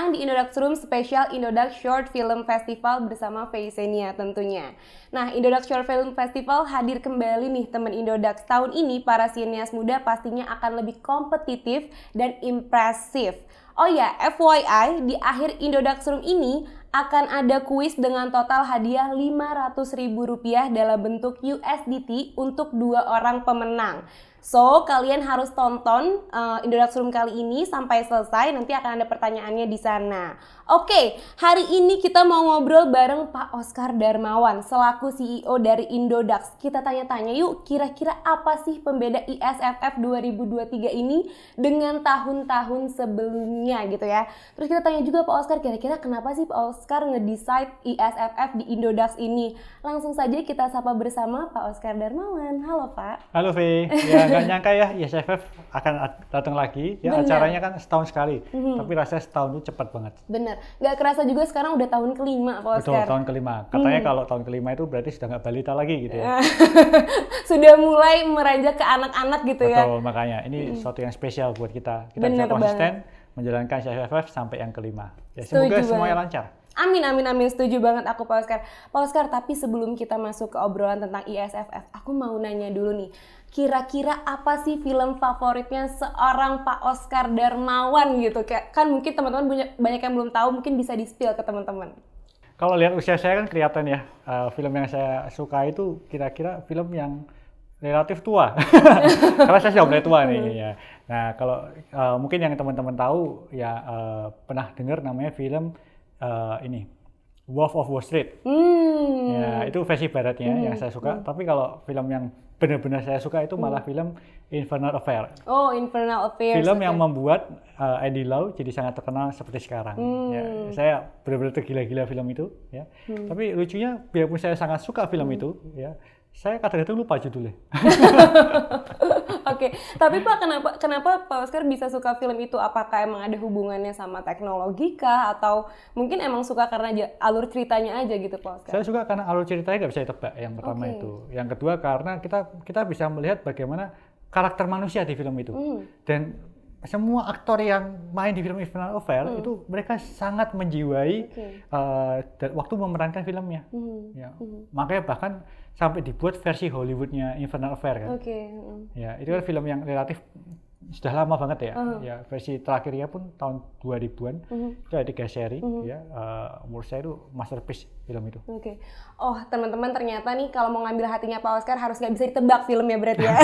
datang di Indodax Room Special Indodax Short Film Festival bersama Faisenia tentunya. Nah, Indodax Short Film Festival hadir kembali nih teman Indodax. Tahun ini para sinias muda pastinya akan lebih kompetitif dan impresif. Oh ya, FYI, di akhir Indodax Room ini akan ada kuis dengan total hadiah Rp500.000 dalam bentuk USDT untuk dua orang pemenang. So, kalian harus tonton uh, Room kali ini sampai selesai. Nanti akan ada pertanyaannya di sana. Oke, okay, hari ini kita mau ngobrol bareng Pak Oscar Darmawan selaku CEO dari Indodax. Kita tanya-tanya yuk, kira-kira apa sih pembeda ISFF 2023 ini dengan tahun-tahun sebelumnya gitu ya. Terus kita tanya juga Pak Oscar kira-kira kenapa sih Pak Oscar ngedesain ISFF di Indodax ini? Langsung saja kita sapa bersama Pak Oscar Darmawan. Halo, Pak. Halo, Fe. Ya, nggak nyangka ya ISFF ya, akan datang lagi ya Bener. acaranya kan setahun sekali mm-hmm. tapi rasanya setahun itu cepat banget bener nggak kerasa juga sekarang udah tahun kelima Pak Oscar betul tahun kelima katanya hmm. kalau tahun kelima itu berarti sudah nggak balita lagi gitu ya sudah mulai meranjak ke anak-anak gitu betul, ya betul makanya ini hmm. sesuatu yang spesial buat kita kita bener bisa konsisten banget. menjalankan ISFF sampai yang kelima ya, semoga semuanya lancar Amin, amin, amin. Setuju banget aku, Pak Oscar. Pak Oscar, tapi sebelum kita masuk ke obrolan tentang ISFF, aku mau nanya dulu nih. Kira-kira apa sih film favoritnya seorang Pak Oscar Darmawan gitu? Kayak, kan mungkin teman-teman banyak yang belum tahu, mungkin bisa di-spill ke teman-teman. Kalau lihat usia saya kan kelihatan ya, uh, film yang saya suka itu kira-kira film yang relatif tua. Karena saya sudah mulai tua nih. Mm-hmm. Ya. Nah, kalau uh, mungkin yang teman-teman tahu ya uh, pernah dengar namanya film uh, ini Wolf of Wall Street. Hmm. Ya, itu versi baratnya hmm. yang saya suka. Hmm. Tapi kalau film yang benar-benar saya suka itu malah hmm. film Infernal Affair. Oh, Infernal Affair. Film okay. yang membuat uh, Andy Lau jadi sangat terkenal seperti sekarang. Ya, hmm. Ya, saya benar-benar tergila-gila film itu. Ya. Hmm. Tapi lucunya, biarpun saya sangat suka film hmm. itu, ya, saya kadang-kadang lupa judulnya. Oke, okay. tapi Pak kenapa kenapa Pak Oscar bisa suka film itu? Apakah emang ada hubungannya sama teknologi kah? Atau mungkin emang suka karena alur ceritanya aja gitu Pak Oscar? Saya suka karena alur ceritanya nggak bisa ditebak yang pertama okay. itu. Yang kedua karena kita kita bisa melihat bagaimana karakter manusia di film itu. Hmm. Dan semua aktor yang main di film Infernal Affair hmm. itu mereka sangat menjiwai okay. uh, eh, waktu memerankan filmnya. Hmm. Ya. Hmm. Makanya bahkan sampai dibuat versi Hollywoodnya Infernal Affair kan. Okay. Hmm. Ya, itu kan film yang relatif sudah lama banget ya. Uh -huh. Ya versi terakhirnya pun tahun 2000-an. Uh -huh. Itu ada tiga seri uh -huh. ya. Uh, eh, menurut saya itu masterpiece film itu. Oke. Okay. Oh, teman-teman ternyata nih kalau mau ngambil hatinya Pak Oscar harus nggak bisa ditebak filmnya berarti ya.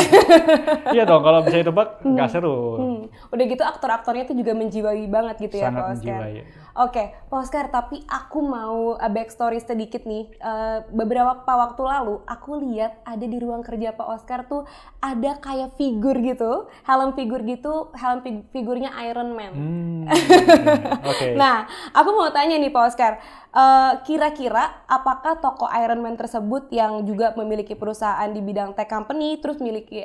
iya dong, kalau bisa ditebak hmm. nggak hmm. seru. Hmm. Udah gitu aktor-aktornya itu juga menjiwai banget gitu ya, Sangat ya Pak Oscar. Menjiwai. Oke, okay, Pak Oscar, tapi aku mau eh, backstory sedikit nih. Uh, beberapa waktu lalu aku lihat ada di ruang kerja Pak Oscar tuh ada kayak figur gitu, helm figur gitu, helm fig figurnya Iron Man. Hmm, okay. nah, aku mau tanya nih Pak Oscar, eh, kira-kira uh, apakah toko Iron Man tersebut yang juga memiliki perusahaan di bidang tech company, terus memiliki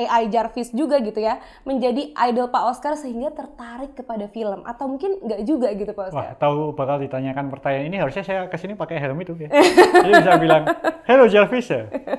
AI Jarvis juga gitu ya, menjadi idol Pak Oscar sehingga tertarik kepada film atau mungkin nggak juga gitu Pak? Wah, tahu bakal ditanyakan pertanyaan ini harusnya saya kesini pakai helm itu ya. Jadi bisa bilang, hello ya,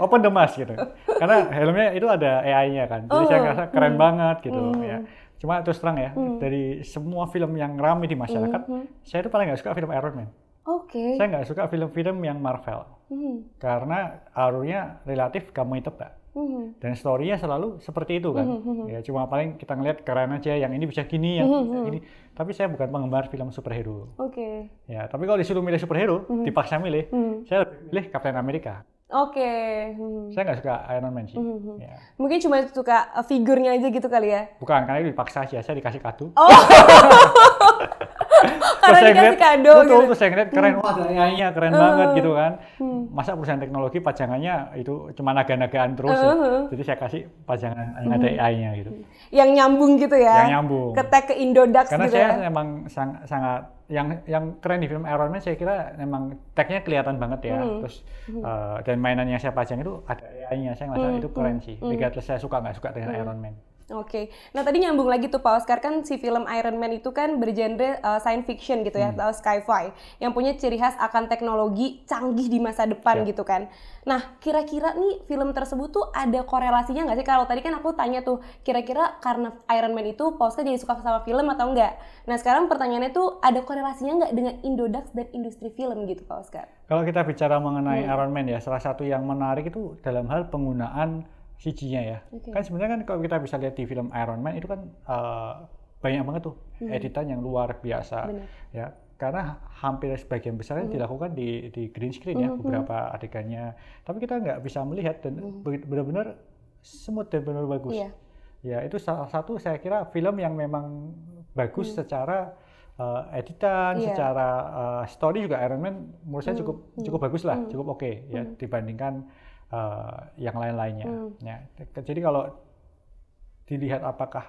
open the mask gitu. Karena helmnya itu ada AI-nya kan. Jadi oh. saya ngerasa keren hmm. banget gitu hmm. ya. Cuma terus terang ya, hmm. dari semua film yang ramai di masyarakat, hmm. hmm. saya itu paling nggak suka film Iron Man. Oke. Okay. Saya nggak suka film-film yang Marvel. Hmm. Karena arunya relatif kamu itu Pak. Mm-hmm. Dan story-nya selalu seperti itu kan. Mm-hmm. mm-hmm. Ya cuma paling kita ngelihat keren aja yang ini bisa gini, yang mm-hmm. mm-hmm. ini. Tapi saya bukan penggemar film superhero. Oke. Okay. Ya, tapi kalau disuruh milih superhero, mm-hmm. dipaksa milih, mm-hmm. saya lebih milih Captain America. Oke. Okay. Hmm. Saya nggak suka Iron Man sih. Hmm. Ya. Mungkin cuma suka eh, figurnya aja gitu kali ya? Bukan, karena dipaksa aja. Saya dikasih kartu. Oh. Karena dikasih kado betul, gitu. Terus saya ngeliat keren, hmm. wah hmm. AI-nya ya, keren uh, banget gitu kan. Hmm. hmm. Masa perusahaan teknologi pajangannya itu cuma naga-nagaan terus. Uh, ya. Uh-huh. Jadi saya kasih pajangan yang hmm. ada AI-nya gitu. Yang nyambung gitu ya. Yang nyambung. Ke tag ke Indodax Karena gitu saya ya. emang sang, sangat yang yang keren di film Iron Man saya kira memang tag-nya kelihatan banget ya hmm. terus hmm. Uh, dan mainan yang saya pajang itu ada AI-nya saya ngerasa hmm. itu keren sih regardless saya suka nggak suka dengan hmm. Iron Man Oke, okay. nah tadi nyambung lagi tuh Pak Oscar kan si film Iron Man itu kan bergenre uh, science fiction gitu ya hmm. atau sci-fi yang punya ciri khas akan teknologi canggih di masa depan yeah. gitu kan. Nah kira-kira nih film tersebut tuh ada korelasinya nggak sih? Kalau tadi kan aku tanya tuh kira-kira karena Iron Man itu Pak Oscar jadi suka sama film atau enggak? Nah sekarang pertanyaannya tuh ada korelasinya nggak dengan Indodax dan industri film gitu Pak Oscar? Kalau kita bicara mengenai hmm. Iron Man ya salah satu yang menarik itu dalam hal penggunaan CG-nya ya. Okay. Kan sebenarnya kan kalau kita bisa lihat di film Iron Man itu kan uh, banyak banget tuh hmm. editan yang luar biasa Benar. ya. Karena hampir sebagian besarnya hmm. dilakukan di di green screen ya hmm. hmm. beberapa adegannya. Tapi kita nggak bisa melihat dan hmm. benar-benar semut dan benar-benar bagus. Yeah. Ya itu salah satu saya kira film yang memang bagus hmm. secara uh, editan, yeah. secara uh, story juga Iron Man menurut saya hmm. cukup hmm. bagus lah, hmm. cukup oke okay, ya hmm. dibandingkan uh, yang lain-lainnya. Hmm. Ya. Jadi kalau dilihat apakah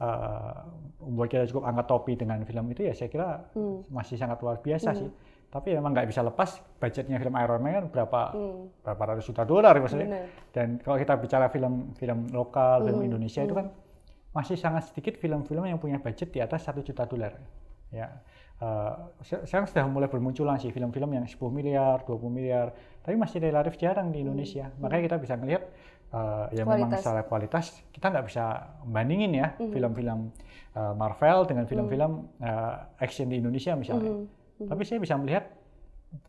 uh, eh, buat kita cukup angkat topi dengan film itu ya saya kira hmm. masih sangat luar biasa hmm. sih. Tapi memang nggak bisa lepas budgetnya film Iron Man kan berapa hmm. berapa ratus juta dolar maksudnya. Bener. Dan kalau kita bicara film film lokal, hmm. film Indonesia hmm. itu kan masih sangat sedikit film-film yang punya budget di atas satu juta dolar ya uh, sekarang sudah mulai bermunculan sih film-film yang 10 miliar 20 miliar tapi masih relatif jarang di hmm. Indonesia hmm. makanya kita bisa melihat uh, eh, ya memang secara kualitas kita nggak bisa bandingin ya hmm. film-film hmm. uh, Marvel dengan film-film uh, action di Indonesia misalnya hmm. Hmm. tapi saya bisa melihat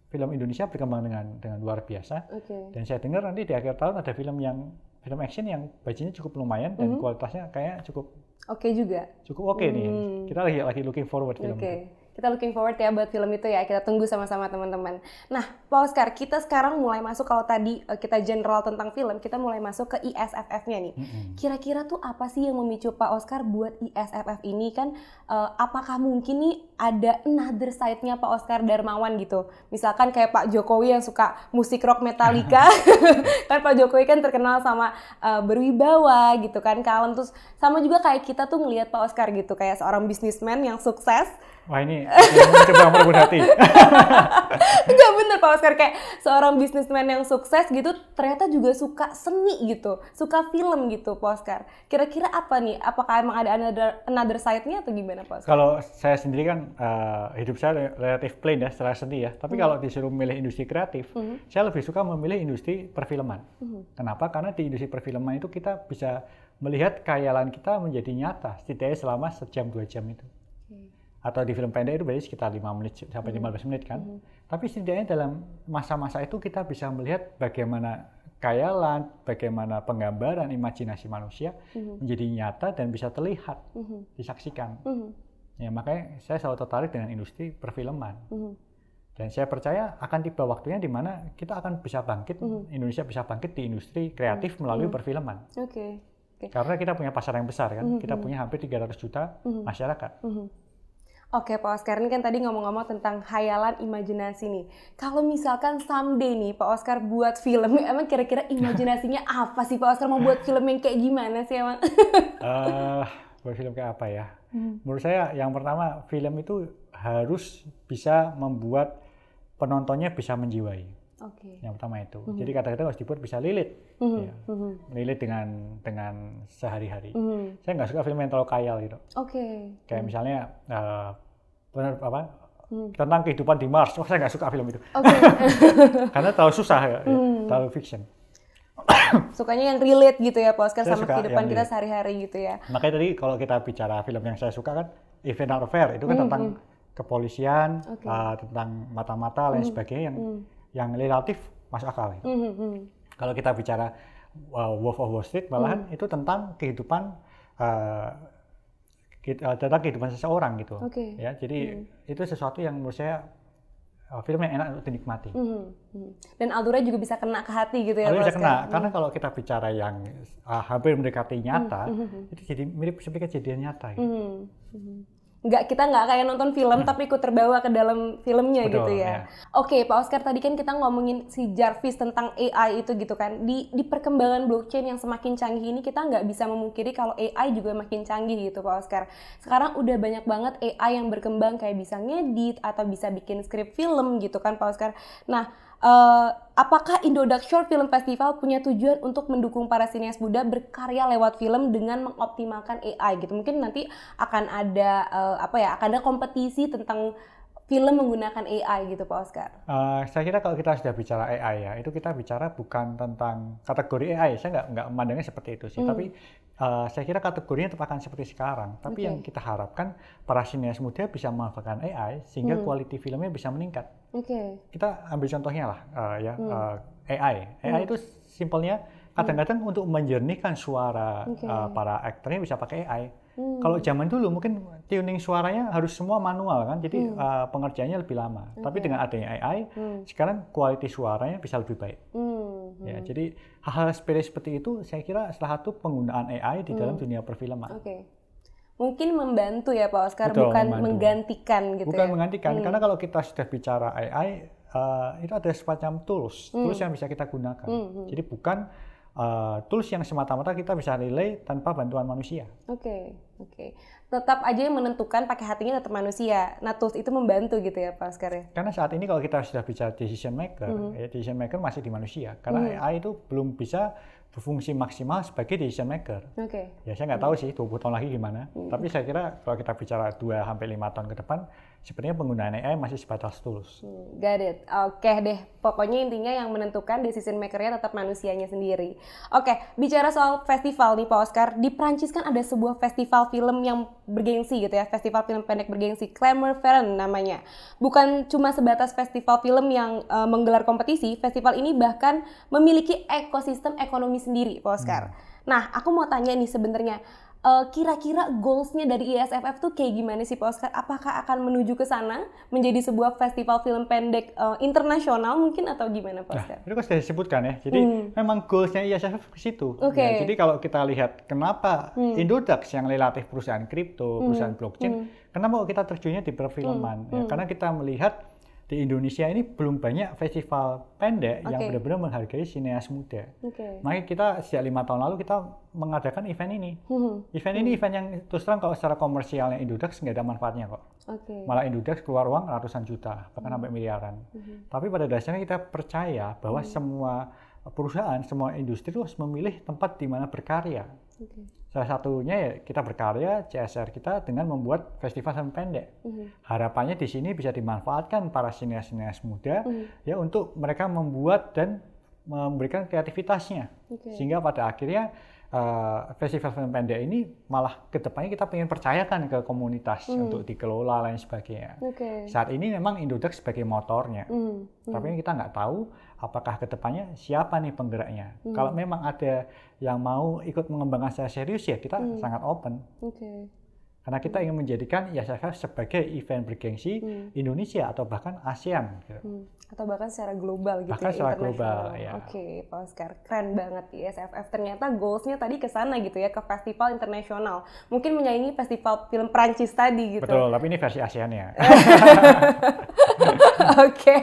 film Indonesia berkembang dengan dengan luar biasa okay. dan saya dengar nanti di akhir tahun ada film yang film action yang budgetnya cukup lumayan dan hmm. kualitasnya kayak cukup oke okay juga cukup oke okay hmm. nih kita lagi lagi looking forward film okay. kita looking forward ya buat film itu ya kita tunggu sama-sama teman-teman nah Pak Oscar, kita sekarang mulai masuk kalau tadi eh, kita general tentang film, kita mulai masuk ke ISFF-nya nih. Kira-kira tuh apa sih yang memicu Pak Oscar buat ISFF ini kan? Eh, apakah mungkin nih ada another side-nya Pak Oscar Darmawan gitu? Misalkan kayak Pak Jokowi yang suka musik rock Metallica, kan Pak Jokowi kan terkenal sama eh, berwibawa gitu kan, kalem terus sama juga kayak kita tuh ngelihat Pak Oscar gitu kayak seorang bisnismen yang sukses. Wah ini mencoba merebut hati. Enggak bener Pak Oscar kayak seorang bisnismen yang sukses gitu ternyata juga suka seni gitu, suka film gitu, Oscar Kira-kira apa nih? Apakah emang ada another, another side-nya atau gimana, Oscar? Kalau saya sendiri kan uh, hidup saya relatif plain ya secara seni ya. Tapi hmm. kalau disuruh memilih industri kreatif, hmm. saya lebih suka memilih industri perfilman. Hmm. Kenapa? Karena di industri perfilman itu kita bisa melihat kayalan kita menjadi nyata setidaknya selama sejam dua jam itu atau di film pendek itu berarti sekitar 5 menit sampai 15 hmm. menit kan hmm. Tapi setidaknya dalam masa-masa itu kita bisa melihat bagaimana kayalan, bagaimana penggambaran imajinasi manusia mm-hmm. menjadi nyata dan bisa terlihat, mm-hmm. disaksikan. Mm-hmm. Ya makanya saya selalu tertarik dengan industri perfilman. Mm-hmm. Dan saya percaya akan tiba waktunya di mana kita akan bisa bangkit, mm-hmm. Indonesia bisa bangkit di industri kreatif mm-hmm. melalui mm-hmm. perfilman. Oke. Okay. Okay. Karena kita punya pasar yang besar kan, mm-hmm. kita mhm. punya hampir 300 juta mm-hmm. masyarakat. Mm-hmm Oke Pak Oscar, ini kan tadi ngomong-ngomong tentang hayalan imajinasi nih. Kalau misalkan someday nih Pak Oscar buat film, emang kira-kira imajinasinya apa sih Pak Oscar mau buat film yang kayak gimana sih emang? uh, buat film kayak apa ya? Hmm. Menurut saya yang pertama film itu harus bisa membuat penontonnya bisa menjiwai. Okay. Yang pertama itu. Mm-hmm. Jadi kata-kata harus dibuat bisa lilit, mm-hmm. ya. mm-hmm. lilit dengan dengan sehari-hari. Mm-hmm. Saya nggak suka film yang terlalu kayal gitu. Oke. Okay. Kayak mm-hmm. misalnya uh, eh, benar apa? Hmm. tentang kehidupan di Mars. oh, saya nggak suka film itu. Okay. Karena terlalu susah, ya. hmm. terlalu fiction. Sukanya yang relate gitu ya, Pak sama kehidupan kita sehari-hari gitu ya. Makanya tadi kalau kita bicara film yang saya suka kan, Event Not Fair, itu kan hmm. tentang mhm. kepolisian, okay. uh, eh, tentang mata-mata, lain mhm, sebagainya yang mhm yang relatif masuk akal. Mm -hmm. Kalau kita bicara uh, Wolf of Wall Street malahan mm -hmm. itu tentang kehidupan uh, uh tentang kehidupan seseorang gitu. Okay. Ya, jadi mm. itu sesuatu yang menurut saya uh, film yang enak untuk dinikmati. Mm -hmm. Dan alurnya juga bisa kena ke hati gitu ya. Aldura bisa kena, mm. karena kalau kita bicara yang uh, hampir mendekati nyata, mm -hmm. itu jadi mirip seperti kejadian nyata. Gitu. Mm -hmm nggak kita nggak kayak nonton film hmm. tapi ikut terbawa ke dalam filmnya Betul, gitu ya. ya. Oke, Pak Oscar tadi kan kita ngomongin si Jarvis tentang AI itu gitu kan. Di di perkembangan blockchain yang semakin canggih ini kita nggak bisa memungkiri kalau AI juga makin canggih gitu Pak Oscar. Sekarang udah banyak banget AI yang berkembang kayak bisa ngedit atau bisa bikin script film gitu kan Pak Oscar. Nah, uh, apakah Indodax Short Film Festival punya tujuan untuk mendukung para sinias muda berkarya lewat film dengan mengoptimalkan AI gitu. Mungkin nanti akan ada uh, apa ya, akan ada kompetisi tentang film menggunakan AI gitu Pak Oscar? Uh, saya kira kalau kita sudah bicara AI ya, itu kita bicara bukan tentang kategori AI. Saya nggak nggak memandangnya seperti itu sih. Hmm. Tapi uh, saya kira kategorinya tetap akan seperti sekarang. Tapi okay. yang kita harapkan para sinias muda bisa memanfaatkan AI sehingga hmm. filmnya bisa meningkat. Oke. Okay. Kita ambil contohnya lah uh, ya hmm. uh, eh, AI. AI hmm. itu simpelnya kadang-kadang hmm. untuk menjernihkan suara okay. uh, eh, para aktornya bisa pakai AI. Hmm. Kalau zaman dulu mungkin tuning suaranya harus semua manual kan, jadi hmm. uh, pengerjaannya lebih lama. Okay. Tapi dengan adanya AI, hmm. sekarang kualitas suaranya bisa lebih baik. Hmm. hmm. Ya, jadi hal-hal sepele seperti itu saya kira salah satu penggunaan AI di hmm. dalam dunia perfilman. Okay mungkin membantu ya Pak Oscar, Betul, bukan membantu. menggantikan gitu bukan ya. menggantikan, hmm. karena kalau kita sudah bicara AI, uh, eh, itu ada semacam tools, hmm. tools yang bisa kita gunakan. Hmm. hmm. Jadi bukan uh, tools yang semata-mata kita bisa relay tanpa bantuan manusia. Oke, okay, oke. Okay. Tetap aja yang menentukan pakai hatinya tetap manusia. Nah, tools itu membantu gitu ya Pak Oscar ya? Karena saat ini kalau kita sudah bicara decision maker, hmm. ya, decision maker masih di manusia. Karena hmm. AI itu belum bisa berfungsi maksimal sebagai decision maker. Oke. Okay. Ya saya nggak tahu hmm. sih 20 tahun lagi gimana. Hmm. Tapi saya kira kalau kita bicara 2 sampai 5 tahun ke depan sebenarnya penggunaan AI masih sebatas tools. Got it. Oke okay deh, pokoknya intinya yang menentukan decision makernya tetap manusianya sendiri. Oke, okay, bicara soal festival nih Pak Oscar, di Prancis kan ada sebuah festival film yang bergengsi gitu ya, festival film pendek bergengsi, Clamor Ferrand namanya. Bukan cuma sebatas festival film yang uh, menggelar kompetisi, festival ini bahkan memiliki ekosistem ekonomi sendiri Pak Oscar. Hmm. Nah, aku mau tanya nih sebenarnya, uh, kira-kira goalsnya dari ISFF tuh kayak gimana sih Pak Oscar? Apakah akan menuju ke sana menjadi sebuah festival film pendek uh, internasional mungkin atau gimana Pak nah, Oscar? Nah, itu kan sudah disebutkan ya. Jadi hmm. memang goalsnya ISFF ke situ. Okay. Ya, jadi kalau kita lihat kenapa hmm. Indodax yang relatif perusahaan kripto, hmm. perusahaan hmm. blockchain, hmm. kenapa kita terjunnya di perfilman? Hmm. Ya, hmm. Karena kita melihat di Indonesia ini belum banyak festival pendek okay. yang benar-benar menghargai sineas muda. Okay. Makanya kita sejak lima tahun lalu kita mengadakan event ini. Hmm. Event ini event yang terus terang kalau secara komersialnya Indodax nggak ada manfaatnya kok. Okay. Malah Indodax keluar uang ratusan juta bahkan hmm. sampai miliaran. Hmm. Tapi pada dasarnya kita percaya bahwa semua perusahaan, semua industri itu harus memilih tempat di mana berkarya. Okay. Salah satunya ya kita berkarya CSR kita dengan membuat festival sampai pendek. Mm -hmm. Harapannya di sini bisa dimanfaatkan para sinias-sinias muda mm -hmm. ya untuk mereka membuat dan memberikan kreativitasnya. Okay. Sehingga pada akhirnya uh, festival film pendek ini malah kedepannya kita ingin percayakan ke komunitas mm. untuk dikelola lain sebagainya. Okay. Saat ini memang Indodax sebagai motornya, mm. Mm. tapi kita nggak tahu apakah kedepannya siapa nih penggeraknya. Mm. Kalau memang ada yang mau ikut mengembangkan secara serius ya kita mm. sangat open. Okay. Karena kita ingin menjadikan ISSF sebagai event bergengsi hmm. Indonesia atau bahkan ASEAN. Gitu. Hmm. Atau bahkan secara global gitu. Bahkan ya, secara global. Ya. Oke, okay, Pak Oscar, keren banget ISFF. Ternyata goalsnya tadi ke sana gitu ya, ke festival internasional. Mungkin menyaingi festival film Prancis tadi gitu. Betul, tapi ini versi ASEAN ya. Oke,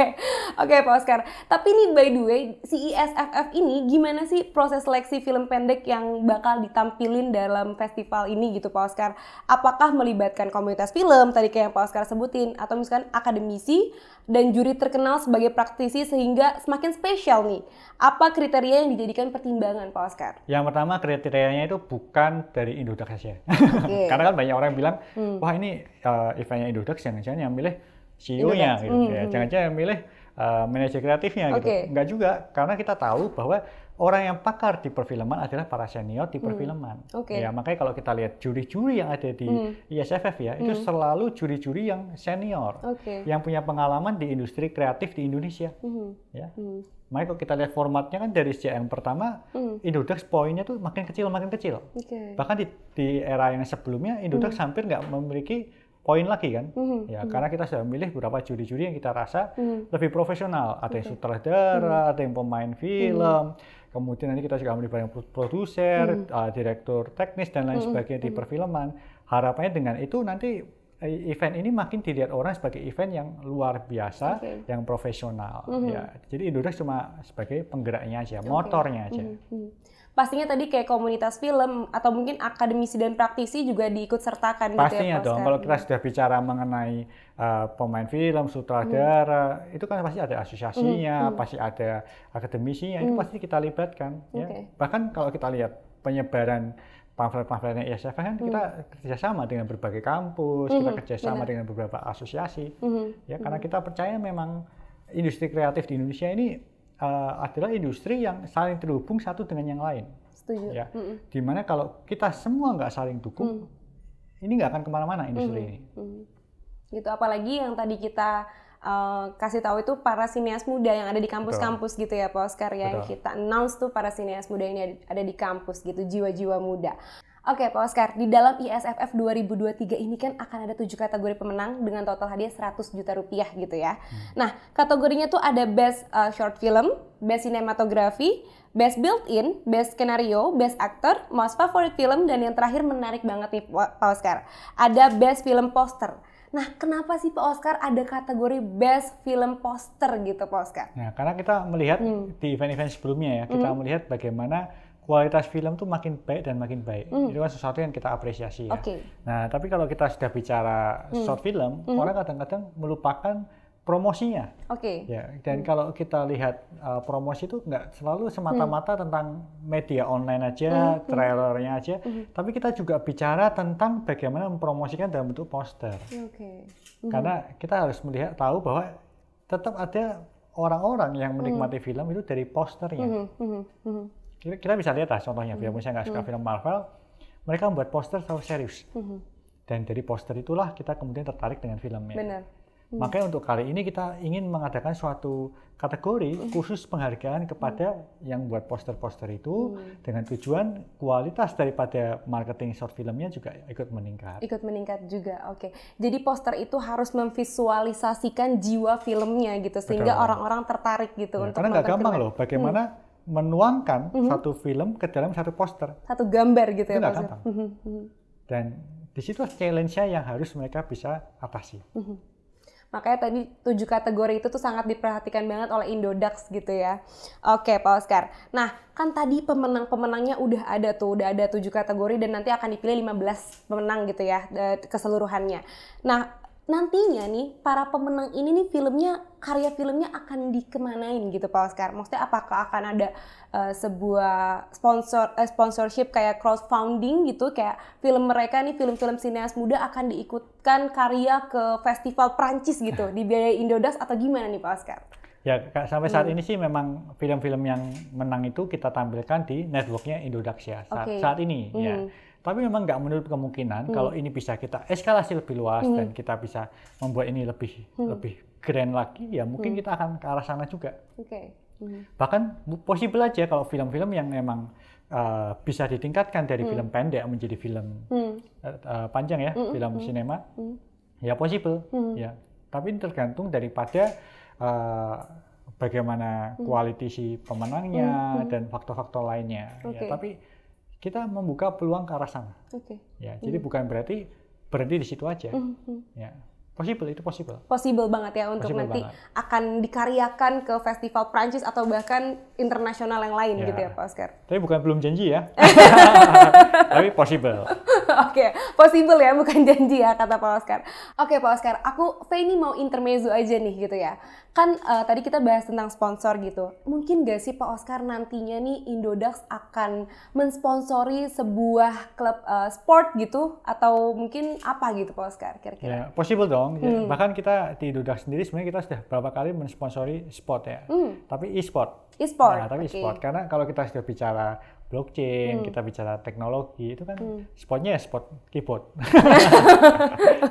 oke Pak Oscar. Tapi ini by the way, CISFF e ini gimana sih proses seleksi film pendek yang bakal ditampilin dalam festival ini gitu Pak Oscar? Apakah melibatkan komunitas film tadi kayak yang Pak Oscar sebutin atau misalkan akademisi dan juri terkenal sebagai praktisi sehingga semakin spesial nih? Apa kriteria yang dijadikan pertimbangan Pak Oscar? Yang pertama kriterianya itu bukan dari Indodax ya. Okay. Karena kan banyak orang yang bilang, hmm. wah ini uh, eventnya Indodax jangan-jangan yang milih CEO-nya iya kan? gitu mm -hmm. ya. Jangan-jangan milih uh, manajer kreatifnya okay. gitu. Enggak juga karena kita tahu bahwa orang yang pakar di perfilman adalah para senior di hmm. perfilman. Mm. Okay. Ya, makanya kalau kita lihat juri-juri yang ada di mm. ISFF ya, itu hmm. selalu juri-juri yang senior. Okay. Yang punya pengalaman di industri kreatif di Indonesia. Hmm. Ya. Mm. Makanya kalau kita lihat formatnya kan dari sejak yang pertama, hmm. Indodax poinnya tuh makin kecil makin kecil. Okay. Bahkan di, di era yang sebelumnya Indodax hmm. hampir nggak memiliki poin lagi kan mm-hmm. ya mm-hmm. karena kita sudah memilih beberapa juri-juri yang kita rasa mm-hmm. lebih profesional ada yang sutradara mm-hmm. ada yang pemain film mm-hmm. kemudian nanti kita juga melibatkan produser mm-hmm. uh, direktur teknis dan lain mm-hmm. sebagainya di mhm. perfilman harapannya dengan itu nanti Eh, event ini makin dilihat orang sebagai event yang luar biasa, okay. yang profesional. Mm -hmm. ya. Jadi Indodax cuma sebagai penggeraknya aja, okay. motornya aja. Mm -hmm. Pastinya tadi kayak komunitas film atau mungkin akademisi dan praktisi juga diikut sertakan. Pastinya gitu ya, dong. Kalau kita mhm. sudah bicara mengenai uh, pemain film, sutradara, mm. itu kan pasti ada asosiasinya, mm. pasti ada akademisinya. Mm. Itu mhm. pasti kita libatkan. Okay. Ya. Bahkan kalau kita lihat penyebaran pamflet-pamfletnya ISF kan kita hmm. kerjasama dengan berbagai kampus, hmm. kita kerjasama Benar. dengan beberapa asosiasi, hmm. ya karena hmm. kita percaya memang industri kreatif di Indonesia ini uh, adalah industri yang saling terhubung satu dengan yang lain. Setuju. Ya, hmm. dimana kalau kita semua nggak saling dukung, hmm. ini nggak akan kemana-mana industri hmm. ini. Hmm. Gitu, apalagi yang tadi kita Eh, kasih tahu itu para sinias muda yang ada di kampus-kampus gitu ya Pak Oscar ya Betul. kita announce tuh para sinias muda ini ada di kampus gitu jiwa-jiwa muda. Oke Pak Oscar, di dalam ISFF 2023 ini kan akan ada tujuh kategori pemenang dengan total hadiah 100 juta rupiah gitu ya. Hmm. Nah kategorinya tuh ada Best uh, Short Film, Best Cinematography, Best Built-in, Best Skenario, Best Actor, Most Favorite Film, dan yang terakhir menarik banget nih Pak Oscar. Ada Best Film Poster. Nah, kenapa sih Pak Oscar ada kategori Best Film Poster gitu Pak Oscar? Nah, karena kita melihat hmm. di event-event sebelumnya ya, kita hmm. melihat bagaimana kualitas film tuh makin baik dan makin baik. Hmm. Itu kan sesuatu yang kita apresiasi ya. Okay. Nah, tapi kalau kita sudah bicara hmm. short film, hmm. orang kadang-kadang melupakan promosinya. Oke. Okay. Ya, dan hmm. kalau kita lihat uh, promosi itu nggak selalu semata-mata hmm. tentang media online aja, hmm. hmm. trailernya aja, hmm. tapi kita juga bicara tentang bagaimana mempromosikan dalam bentuk poster. Oke. Okay. Hmm. Karena kita harus melihat tahu bahwa tetap ada orang-orang yang hmm. menikmati hmm. film itu dari posternya. Hmm. Hmm. Hmm. hmm. Kita, bisa lihat lah contohnya, hmm. misalnya nggak suka hmm. film Marvel, mereka membuat poster terlalu serius. Hmm. Dan dari poster itulah kita kemudian tertarik dengan filmnya. Benar Hmm. Makanya untuk kali ini kita ingin mengadakan suatu kategori hmm. khusus penghargaan kepada hmm. yang buat poster-poster itu hmm. dengan tujuan kualitas daripada marketing short filmnya juga ikut meningkat. Ikut meningkat juga, oke. Okay. Jadi poster itu harus memvisualisasikan jiwa filmnya gitu sehingga orang-orang tertarik gitu ya, untuk Karena nggak gampang loh, bagaimana hmm. menuangkan hmm. satu film ke dalam satu poster. Satu gambar gitu ya, itu ya. Nggak gampang. Hmm. hmm, hmm. Dan di situ challenge-nya yang harus mereka bisa atasi. Hmm Makanya tadi tujuh kategori itu tuh sangat diperhatikan banget oleh Indodax gitu ya. Oke, Pak Oscar. Nah, kan tadi pemenang-pemenangnya udah ada tuh, udah ada tujuh kategori dan nanti akan dipilih 15 pemenang gitu ya eh, keseluruhannya. Nah, nantinya nih para pemenang ini nih filmnya karya filmnya akan dikemanain gitu Pak Oscar? Maksudnya apakah akan ada uh, sebuah sponsor uh, sponsorship kayak crowdfunding gitu kayak film mereka nih film-film sineas muda akan diikutkan karya ke festival Prancis gitu dibiayai Indodas atau gimana nih Pak Oscar? Ya sampai saat hmm. ini sih memang film-film yang menang itu kita tampilkan di networknya Indodaxia ya, saat, okay. saat ini ya. hmm. ya tapi memang nggak menurut kemungkinan hmm. kalau ini bisa kita eskalasi lebih luas hmm. dan kita bisa membuat ini lebih hmm. lebih grand lagi, ya mungkin hmm. kita akan ke arah sana juga. Oke. Okay. Hmm. Bahkan possible aja kalau film-film yang memang uh, bisa ditingkatkan dari hmm. film pendek menjadi film hmm. uh, panjang ya, hmm. film hmm, hmm. sinema, hmm. ya possible. Hmm. Ya. Tapi tergantung daripada uh, bagaimana kualitas hmm. si pemenangnya hmm, hmm. dan faktor-faktor lainnya. Okay. Ya, tapi kita membuka peluang ke arah sana. Oke. Okay. Ya, jadi hmm. bukan berarti berhenti di situ aja. Hmm, hmm. Ya, Possible, itu possible. Possible banget ya untuk possible nanti banget. akan dikaryakan ke festival Prancis atau bahkan internasional yang lain ya. gitu ya Pak Oscar. Tapi bukan belum janji ya. Tapi possible. Oke, okay. possible ya, bukan janji ya kata Pak Oscar. Oke okay, Pak Oscar, aku Feni mau intermezzo aja nih gitu ya. Kan uh, tadi kita bahas tentang sponsor gitu. Mungkin gak sih Pak Oscar nantinya nih Indodax akan mensponsori sebuah klub uh, sport gitu atau mungkin apa gitu Pak Oscar kira-kira? Ya, possible dong. Ya, hmm. Bahkan kita di Indodax sendiri sebenarnya kita sudah berapa kali mensponsori sport ya. Hmm. Tapi e-sport. E-sport. Nah, tapi okay. e-sport karena kalau kita sudah bicara blockchain, hmm. kita bicara teknologi, itu kan hmm. spotnya ya spot keyboard.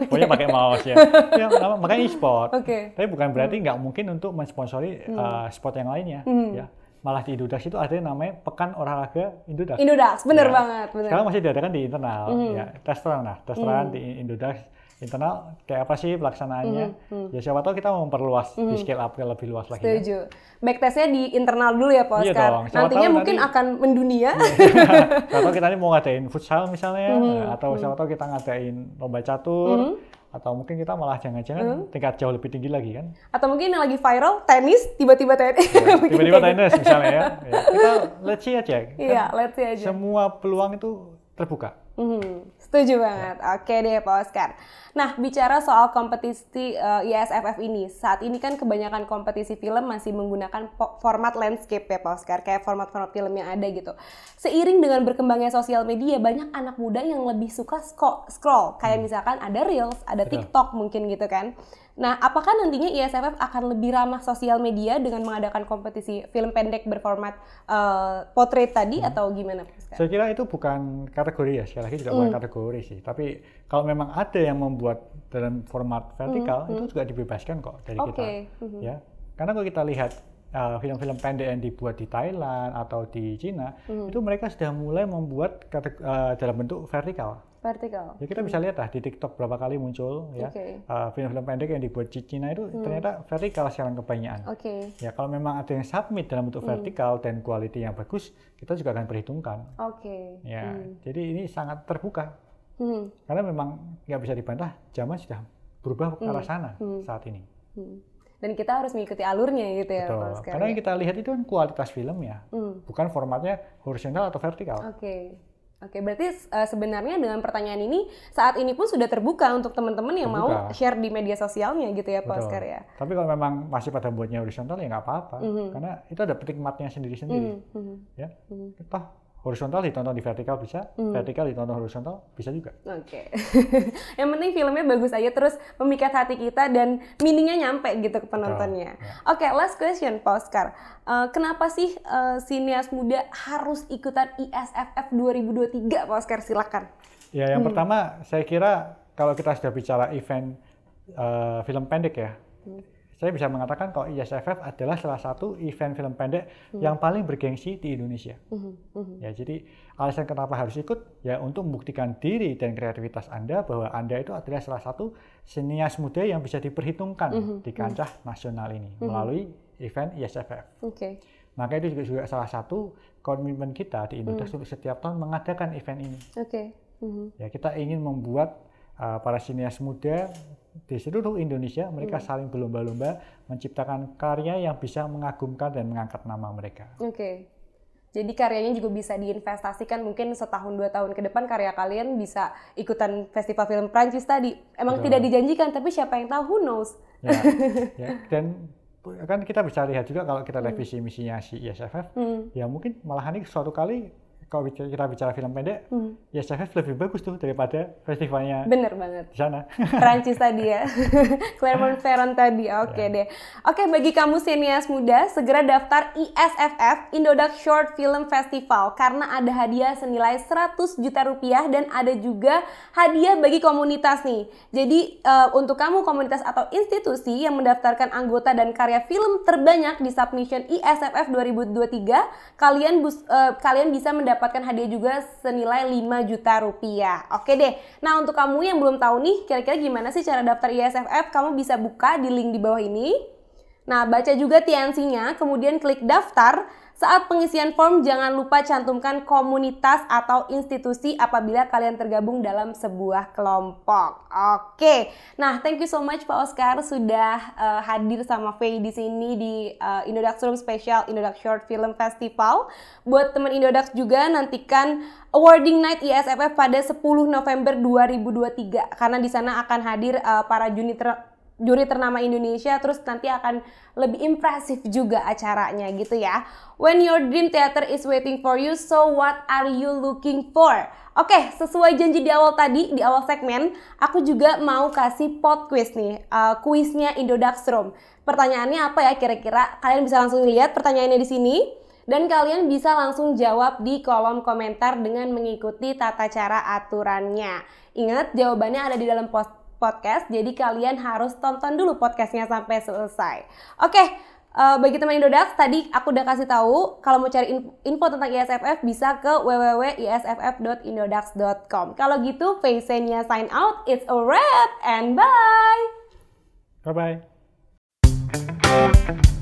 okay. pakai mouse ya. ya makanya e-sport. Okay. Tapi bukan berarti hmm. nggak hmm. mungkin untuk mensponsori eh, hmm. uh, sport yang lainnya. Hmm. ya Malah di Indodax itu ada namanya Pekan Olahraga Indodax. Indodax, bener ya. banget. Bener. Sekarang masih diadakan di internal. Hmm. ya Testoran lah, testoran hmm. di Indodax internal kayak apa sih pelaksanaannya. Mm -hmm. Ya siapa tahu kita mau memperluas mm -hmm. di scale up ke lebih luas lagi. Ya. Setuju. Ya. Backtestnya di internal dulu ya Pak iya Oscar. Iya dong. Siapa Nantinya tahu mungkin nanti, akan mendunia. Atau iya. kita nih mau ngadain futsal misalnya, mm -hmm. Nah, atau hmm. siapa tahu kita ngadain lomba catur. Mm -hmm atau mungkin kita malah jangan-jangan hmm. tingkat jauh lebih tinggi lagi kan atau mungkin yang lagi viral tenis tiba-tiba tenis iya, tiba-tiba tenis gitu. misalnya ya. ya kita let's see aja kan let's see aja semua peluang itu terbuka hmm. setuju banget ya. oke deh Pak Oscar Nah, bicara soal kompetisi uh, eh, ISFF ini, saat ini kan kebanyakan kompetisi film masih menggunakan format landscape ya Pak Oscar, kayak format-format film yang ada gitu. Seiring dengan berkembangnya sosial media, banyak anak muda yang lebih suka scroll, kayak hmm. misalkan ada Reels, ada TikTok mungkin gitu kan. Nah, apakah nantinya ISFF akan lebih ramah sosial media dengan mengadakan kompetisi film pendek berformat uh, eh, potret tadi hmm. atau gimana? Saya kira itu bukan kategori ya, sekali lagi tidak hmm. bukan kategori sih, tapi kalau memang ada yang membuat dalam format vertikal mm -hmm. itu hmm. juga dibebaskan kok dari okay. kita mm -hmm. ya karena kalau kita lihat eh, film-film uh, pendek yang dibuat di Thailand atau di Cina mm. itu mereka sudah mulai membuat uh, dalam bentuk vertikal. Vertikal. Ya kita mm. bisa hmm. lihat lah di TikTok berapa kali muncul ya eh, film-film okay. uh, pendek yang dibuat di Cina itu mm. ternyata vertikal sekarang kebanyakan. Oke. Okay. Ya kalau memang ada yang submit dalam bentuk hmm. vertikal dan quality yang bagus, kita juga akan perhitungkan. Oke. Okay. Ya, jadi ini sangat terbuka hmm. karena memang nggak bisa dibantah zaman sudah berubah ke arah hmm. sana hmm. saat ini hmm. dan kita harus mengikuti alurnya gitu ya Pak Oscar. karena yang kita lihat itu kan kualitas film ya hmm. bukan formatnya horizontal atau vertikal oke okay. Oke, berarti uh, sebenarnya dengan pertanyaan ini saat ini pun sudah terbuka untuk teman-teman yang terbuka. mau share di media sosialnya gitu ya, Pak Oscar ya. Tapi kalau memang masih pada buatnya horizontal ya nggak apa-apa, -hmm. karena itu ada petik matnya sendiri-sendiri. Hmm. -hmm. Ya, -hmm. toh horizontal ditonton di vertikal bisa, hmm. vertikal ditonton horizontal bisa juga. Oke. Okay. yang penting filmnya bagus aja terus memikat hati kita dan mininya nyampe gitu ke penontonnya. Ya. Oke, okay, last question Pak Oscar. Uh, eh, kenapa sih uh, eh, sinias muda harus ikutan ISFF 2023 Pak Oscar? Silakan. Ya, yang hmm. pertama saya kira kalau kita sudah bicara event uh, film pendek ya, hmm saya bisa mengatakan kalau ISFF adalah salah satu event film pendek hmm. yang paling bergengsi di Indonesia. Hmm. Hmm. Ya, jadi alasan kenapa harus ikut ya untuk membuktikan diri dan kreativitas Anda bahwa Anda itu adalah salah satu senias muda yang bisa diperhitungkan hmm. hmm. di kancah hmm. nasional ini hmm. hmm. melalui event ISFF. Okay. Maka itu juga, juga salah satu komitmen kita di Indonesia hmm. untuk setiap tahun mengadakan event ini. Okay. Hmm. Ya, kita ingin membuat uh, para sinias muda di seluruh Indonesia mereka hmm. saling berlomba-lomba menciptakan karya yang bisa mengagumkan dan mengangkat nama mereka. Oke. Okay. Jadi karyanya juga bisa diinvestasikan mungkin setahun dua tahun ke depan karya kalian bisa ikutan festival film Prancis tadi. Emang Betul. tidak dijanjikan tapi siapa yang tahu who knows. Ya, ya. Dan kan kita bisa lihat juga kalau kita lihat hmm. visi misinya si ISFF, hmm. ya mungkin malahan ini suatu kali kalau bicara, kita bicara film pendek, hmm. ya Chavez lebih bagus tuh daripada festivalnya. Bener banget. Di sana. Perancis tadi ya. Clermont Ferrand tadi. Iya. Oke okay yeah. deh. Oke, okay, bagi kamu sinias muda, segera daftar ISFF Indodax Short Film Festival karena ada hadiah senilai 100 juta rupiah dan ada juga hadiah bagi komunitas nih. Jadi uh, untuk kamu komunitas atau institusi yang mendaftarkan anggota dan karya film terbanyak di submission ISFF 2023, kalian bus, uh, kalian bisa mendapat mendapatkan hadiah juga senilai 5 juta rupiah. Oke deh. Nah, untuk kamu yang belum tahu nih kira-kira gimana sih cara daftar ISFF, kamu bisa buka di link di bawah ini. Nah, baca juga TNC-nya, kemudian klik daftar. Saat pengisian form jangan lupa cantumkan komunitas atau institusi apabila kalian tergabung dalam sebuah kelompok. Oke. Nah, thank you so much Pak Oscar sudah uh, hadir sama Faye di sini di uh, Indodax Room Special Indodax Short Film Festival. Buat teman Indodax juga nantikan awarding night ISFF pada 10 November 2023 karena di sana akan hadir uh, para junior juri ternama Indonesia terus nanti akan lebih impresif juga acaranya gitu ya. When your dream theater is waiting for you, so what are you looking for? Oke, okay, sesuai janji di awal tadi, di awal segmen, aku juga mau kasih pot quiz nih, eh, uh, Indodax Room. Pertanyaannya apa ya kira-kira? Kalian bisa langsung lihat pertanyaannya di sini. Dan kalian bisa langsung jawab di kolom komentar dengan mengikuti tata cara aturannya. Ingat, jawabannya ada di dalam post podcast. Jadi kalian harus tonton dulu podcastnya sampai selesai. Oke, okay, uh, eh, bagi teman Indodax tadi aku udah kasih tahu kalau mau cari info, tentang ISFF bisa ke www.isff.indodax.com. Kalau gitu, Faisenya sign out. It's a wrap and bye. Bye bye.